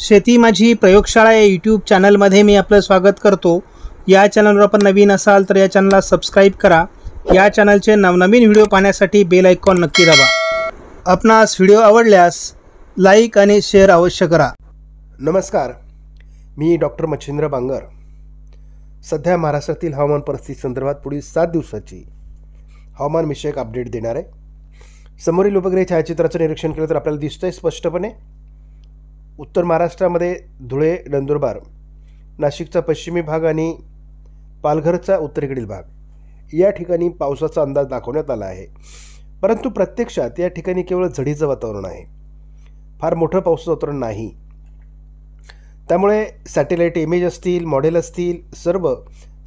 शेती माझी प्रयोगशाळा या यूट्यूब चॅनलमध्ये मी आपलं स्वागत करतो या चॅनलवर आपण नवीन असाल तर या चॅनलला सबस्क्राईब करा या चॅनलचे नवनवीन व्हिडिओ पाहण्यासाठी बेल आयकॉन नक्की दाबा आपणास व्हिडिओ आवडल्यास लाईक आणि शेअर अवश्य करा नमस्कार मी डॉक्टर मच्छिंद्र बांगर सध्या महाराष्ट्रातील हवामान परिस्थिती संदर्भात पुढील सात दिवसाची हवामान विषयक अपडेट देणार आहे समोरील उपग्रह छायाचित्राचं निरीक्षण केलं तर आपल्याला दिसतंय स्पष्टपणे उत्तर महाराष्ट्रामध्ये धुळे नंदुरबार नाशिकचा पश्चिमी भाग आणि पालघरचा उत्तरेकडील भाग या ठिकाणी पावसाचा अंदाज दाखवण्यात आला आहे परंतु प्रत्यक्षात या ठिकाणी केवळ झडीचं वातावरण आहे फार मोठं पावसाचं वातावरण नाही त्यामुळे सॅटेलाईट इमेज असतील मॉडेल असतील सर्व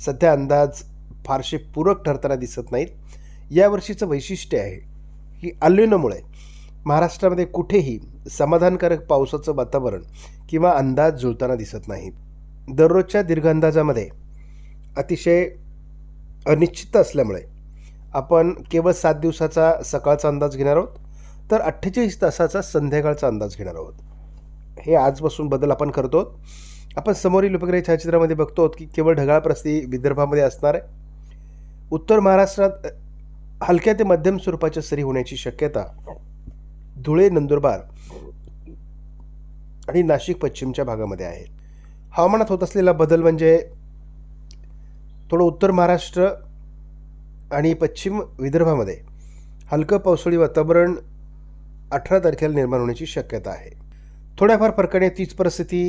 सध्या अंदाज फारसे पूरक ठरताना दिसत नाहीत यावर्षीचं वैशिष्ट्य आहे की अल्युनमुळे महाराष्ट्रामध्ये कुठेही समाधानकारक पावसाचं वातावरण किंवा अंदाज जुळताना दिसत नाही दररोजच्या दीर्घ अंदाजामध्ये अतिशय अनिश्चित असल्यामुळे आपण केवळ सात दिवसाचा सकाळचा अंदाज घेणार आहोत तर अठ्ठेचाळीस तासाचा संध्याकाळचा अंदाज घेणार आहोत हे आजपासून बदल आपण करतो आपण समोरील उपग्रह छायाचित्रामध्ये बघतो की केवळ ढगाळ प्रस्ती विदर्भामध्ये असणार आहे उत्तर महाराष्ट्रात हलक्या ते मध्यम स्वरूपाच्या सरी होण्याची शक्यता धुळे नंदुरबार आणि नाशिक पश्चिमच्या भागामध्ये आहे हवामानात होत असलेला बदल म्हणजे थोडं उत्तर महाराष्ट्र आणि पश्चिम विदर्भामध्ये हलकं पावसाळी वातावरण अठरा तारखेला निर्माण होण्याची शक्यता आहे थोड्याफार फरकाने तीच परिस्थिती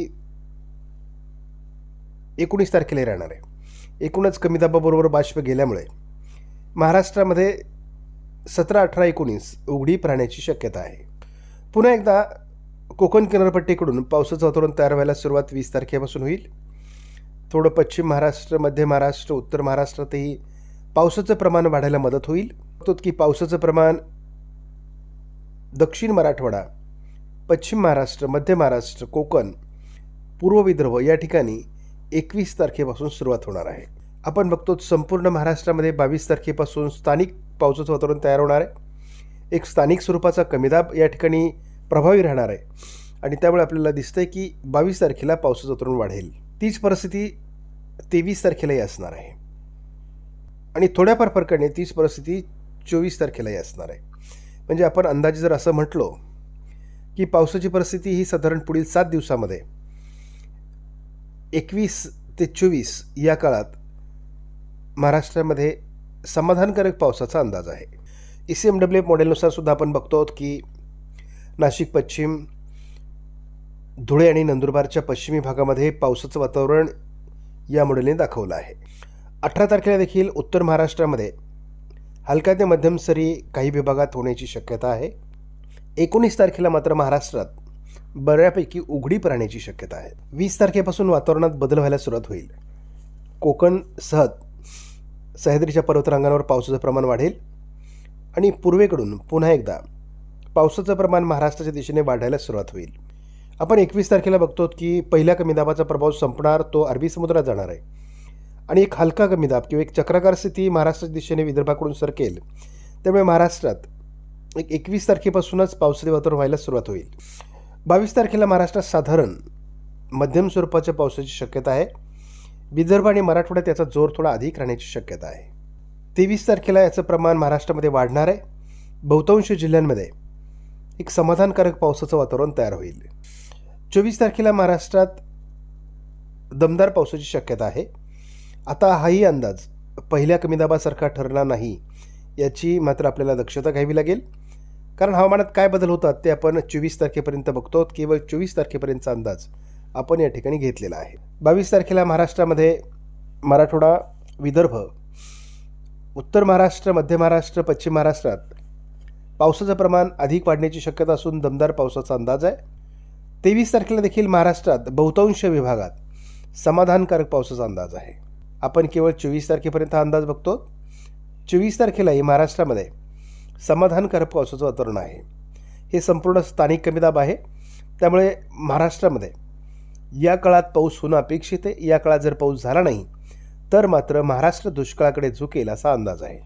एकोणीस तारखेला राहणार आहे एकूणच कमी दाबाबरोबर बाष्प गेल्यामुळे महाराष्ट्रामध्ये सतरा अठरा एकोणीस उघडी पाहण्याची शक्यता आहे पुन्हा एकदा कोकण किनारपट्टीकडून पावसाचं वातावरण तयार व्हायला सुरुवात वीस तारखेपासून होईल थोडं पश्चिम महाराष्ट्र मध्य महाराष्ट्र उत्तर महाराष्ट्रातही पावसाचं प्रमाण वाढायला मदत होईल तो की पावसाचं प्रमाण दक्षिण मराठवाडा पश्चिम महाराष्ट्र मध्य महाराष्ट्र कोकण पूर्व विदर्भ या ठिकाणी एकवीस तारखेपासून सुरुवात होणार आहे आपण बघतो संपूर्ण महाराष्ट्रामध्ये बावीस तारखेपासून स्थानिक पावसाचं वातावरण तयार होणार आहे एक स्थानिक स्वरूपाचा कमीदाब या ठिकाणी प्रभावी राहणार आहे आणि त्यामुळे आपल्याला दिसतं आहे की बावीस तारखेला पावसाचं वातावरण वाढेल तीच परिस्थिती तेवीस तारखेलाही असणार आहे आणि थोड्याफार फरकाने तीच परिस्थिती चोवीस तारखेलाही असणार आहे म्हणजे आपण अंदाजे जर असं म्हटलो की पावसाची परिस्थिती ही साधारण पुढील सात दिवसामध्ये एकवीस ते चोवीस या काळात महाराष्ट्रामध्ये समाधानकारक पावसाचा अंदाज आहे E C M W F मॉडेलनुसार सुद्धा आपण बघतो आहोत की नाशिक पश्चिम धुळे आणि नंदुरबारच्या पश्चिमी भागामध्ये पावसाचं वातावरण या मॉडेलने दाखवलं आहे अठरा तारखेला देखील उत्तर महाराष्ट्रामध्ये हलक्या ते मध्यम सरी काही विभागात होण्याची शक्यता आहे एकोणीस तारखेला मात्र महाराष्ट्रात बऱ्यापैकी उघडीप राहण्याची शक्यता आहे वीस तारखेपासून वातावरणात बदल व्हायला सुरुवात होईल कोकण सहत सह्याद्रीच्या पर्वतरांगांवर पावसाचं प्रमाण वाढेल आणि पूर्वेकडून पुन्हा एकदा पावसाचं प्रमाण महाराष्ट्राच्या दिशेने वाढायला सुरुवात होईल आपण एकवीस तारखेला बघतो की पहिल्या कमी दाबाचा प्रभाव संपणार तो अरबी समुद्रात जाणार आहे आणि एक हलका कमी दाब किंवा एक चक्राकार स्थिती महाराष्ट्राच्या दिशेने विदर्भाकडून सरकेल त्यामुळे महाराष्ट्रात एक एकवीस तारखेपासूनच पावसाचे वातावरण व्हायला सुरुवात होईल बावीस तारखेला महाराष्ट्रात साधारण मध्यम स्वरूपाच्या पावसाची शक्यता आहे विदर्भ आणि मराठवाड्यात याचा जोर थोडा अधिक राहण्याची शक्यता आहे तेवीस तारखेला याचं प्रमाण महाराष्ट्रामध्ये वाढणार आहे बहुतांश जिल्ह्यांमध्ये एक समाधानकारक पावसाचं वातावरण तयार होईल चोवीस तारखेला महाराष्ट्रात दमदार पावसाची शक्यता आहे आता हाही अंदाज पहिल्या कमी दाबासारखा ठरणार नाही याची मात्र आपल्याला दक्षता घ्यावी लागेल कारण हवामानात काय बदल होतात ते आपण चोवीस तारखेपर्यंत बघतो केवळ चोवीस तारखेपर्यंतचा अंदाज आपण या ठिकाणी घेतलेला आहे बावीस तारखेला महाराष्ट्रामध्ये मराठवाडा विदर्भ उत्तर महाराष्ट्र मध्य महाराष्ट्र पश्चिम महाराष्ट्रात पावसाचं प्रमाण अधिक वाढण्याची शक्यता असून दमदार पावसाचा अंदाज आहे तेवीस तारखेला देखील महाराष्ट्रात बहुतांश विभागात समाधानकारक पावसाचा अंदाज आहे आपण केवळ चोवीस तारखेपर्यंत हा अंदाज बघतो चोवीस तारखेलाही महाराष्ट्रामध्ये समाधानकारक पावसाचं वातावरण आहे हे संपूर्ण स्थानिक कमीदाब आहे त्यामुळे महाराष्ट्रामध्ये या काळात पाऊस होणं अपेक्षित आहे या काळात जर पाऊस झाला नाही तर मात्र महाराष्ट्र दुष्काळाकडे झुकेल असा अंदाज आहे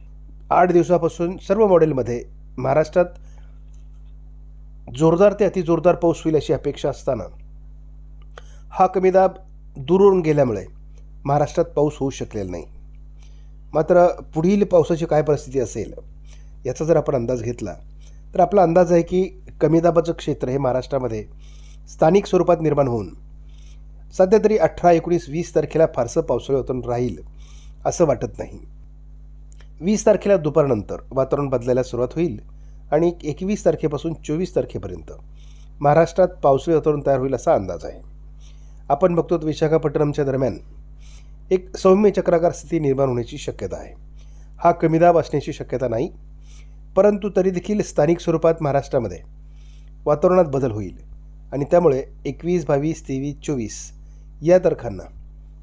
आठ दिवसापासून सर्व मॉडेलमध्ये महाराष्ट्रात जोरदार ते अतिजोरदार पाऊस होईल अशी अपेक्षा असताना हा कमी दाब दुरून गेल्यामुळे महाराष्ट्रात पाऊस होऊ शकलेला नाही मात्र पुढील पावसाची काय परिस्थिती असेल याचा जर आपण अंदाज घेतला तर आपला अंदाज आहे की कमी दाबाचं क्षेत्र हे महाराष्ट्रामध्ये स्थानिक स्वरूपात निर्माण होऊन सध्या तरी अठरा एकोणीस वीस तारखेला फारसं पावसाळी वातावरण राहील असं वाटत नाही वीस तारखेला दुपारनंतर वातावरण बदलायला सुरुवात होईल आणि एकवीस तारखेपासून चोवीस तारखेपर्यंत महाराष्ट्रात पावसाळी वातावरण तयार होईल असा अंदाज आहे आपण बघतो विशाखापट्टणमच्या दरम्यान एक सौम्य चक्राकार स्थिती निर्माण होण्याची शक्यता आहे हा कमी दाब असण्याची शक्यता नाही परंतु तरी देखील स्थानिक स्वरूपात महाराष्ट्रामध्ये वातावरणात बदल होईल आणि त्यामुळे एकवीस बावीस तेवीस चोवीस या तारखांना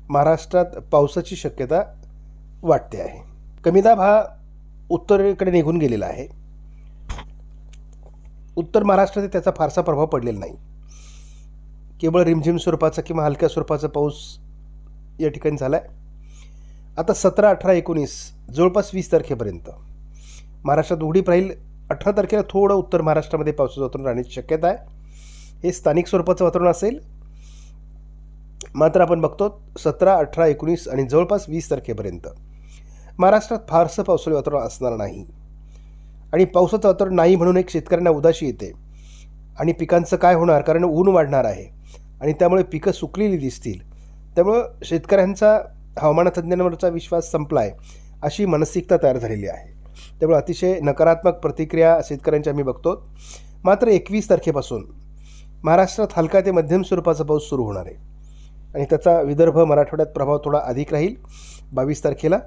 महाराष्ट्रात पावसाची शक्यता वाटते आहे कमी दाब हा उत्तरेकडे निघून गेलेला आहे उत्तर महाराष्ट्रात त्याचा फारसा प्रभाव पडलेला नाही केवळ रिमझिम स्वरूपाचा किंवा हलक्या स्वरूपाचा पाऊस या ठिकाणी झाला आहे आता सतरा अठरा एकोणीस जवळपास वीस तारखेपर्यंत महाराष्ट्रात उघडीप राहील अठरा तारखेला थोडं उत्तर महाराष्ट्रामध्ये पावसाचं वातावरण राहण्याची शक्यता आहे हे स्थानिक स्वरूपाचं वातावरण असेल मात्र आपण बघतो सतरा अठरा एकोणीस आणि जवळपास वीस तारखेपर्यंत महाराष्ट्रात फारसं पावसाळी वातावरण असणार नाही आणि पावसाचं वातावरण नाही म्हणून एक शेतकऱ्यांना उदाशी येते आणि पिकांचं काय होणार कारण ऊन वाढणार आहे आणि त्यामुळे पिकं सुकलेली दिसतील त्यामुळं शेतकऱ्यांचा हवामान तज्ज्ञांवरचा विश्वास संपला आहे अशी मानसिकता तयार झालेली आहे त्यामुळे अतिशय नकारात्मक प्रतिक्रिया शेतकऱ्यांच्या आम्ही बघतो मात्र एकवीस तारखेपासून महाराष्ट्रात हलका ते मध्यम स्वरूपाचा पाऊस सुरू होणार आहे आणि त्याचा विदर्भ मराठवाड्यात प्रभाव थोडा अधिक राहील बावीस तारखेला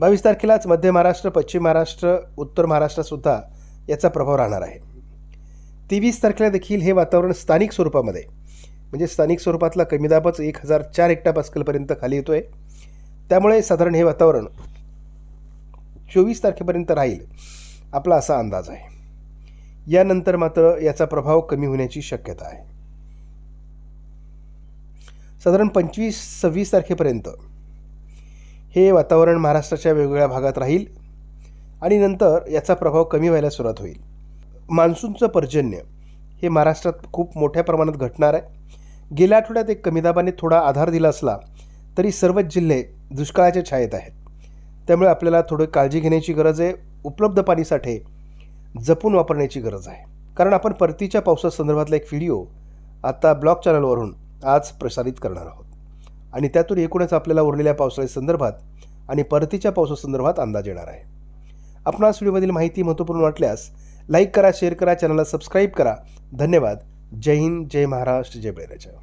बावीस तारखेलाच मध्य महाराष्ट्र पश्चिम महाराष्ट्र उत्तर महाराष्ट्रसुद्धा याचा प्रभाव राहणार आहे तेवीस तारखेला देखील हे वातावरण स्थानिक स्वरूपामध्ये म्हणजे स्थानिक स्वरूपातला कमीदाबच एक हजार चार एकटा पास्कलपर्यंत खाली येतो आहे त्यामुळे साधारण हे वातावरण चोवीस तारखेपर्यंत राहील आपला असा अंदाज आहे यानंतर मात्र याचा प्रभाव कमी होण्याची शक्यता आहे साधारण पंचवीस सव्वीस तारखेपर्यंत हे वातावरण महाराष्ट्राच्या वेगवेगळ्या भागात राहील आणि नंतर याचा प्रभाव कमी व्हायला सुरुवात होईल मान्सूनचं पर्जन्य हे महाराष्ट्रात खूप मोठ्या प्रमाणात घटणार आहे गेल्या आठवड्यात एक कमी दाबाने थोडा आधार दिला असला तरी सर्वच जिल्हे दुष्काळाच्या छायेत आहेत त्यामुळे आपल्याला थोडी काळजी घेण्याची गरज आहे उपलब्ध पाणीसाठी जपून वापरण्याची गरज आहे कारण आपण परतीच्या पावसासंदर्भातला एक व्हिडिओ आता ब्लॉग चॅनलवरून आज प्रसारित करणार आहोत आणि त्यातून एकूणच आपल्याला उरलेल्या पावसाळ्यासंदर्भात आणि परतीच्या पावसासंदर्भात अंदाज येणार आहे आपणास व्हिडिओमधील माहिती महत्त्वपूर्ण वाटल्यास लाईक करा शेअर करा चॅनलला सबस्क्राईब करा धन्यवाद जय हिंद जय महाराष्ट्र जय बैराजा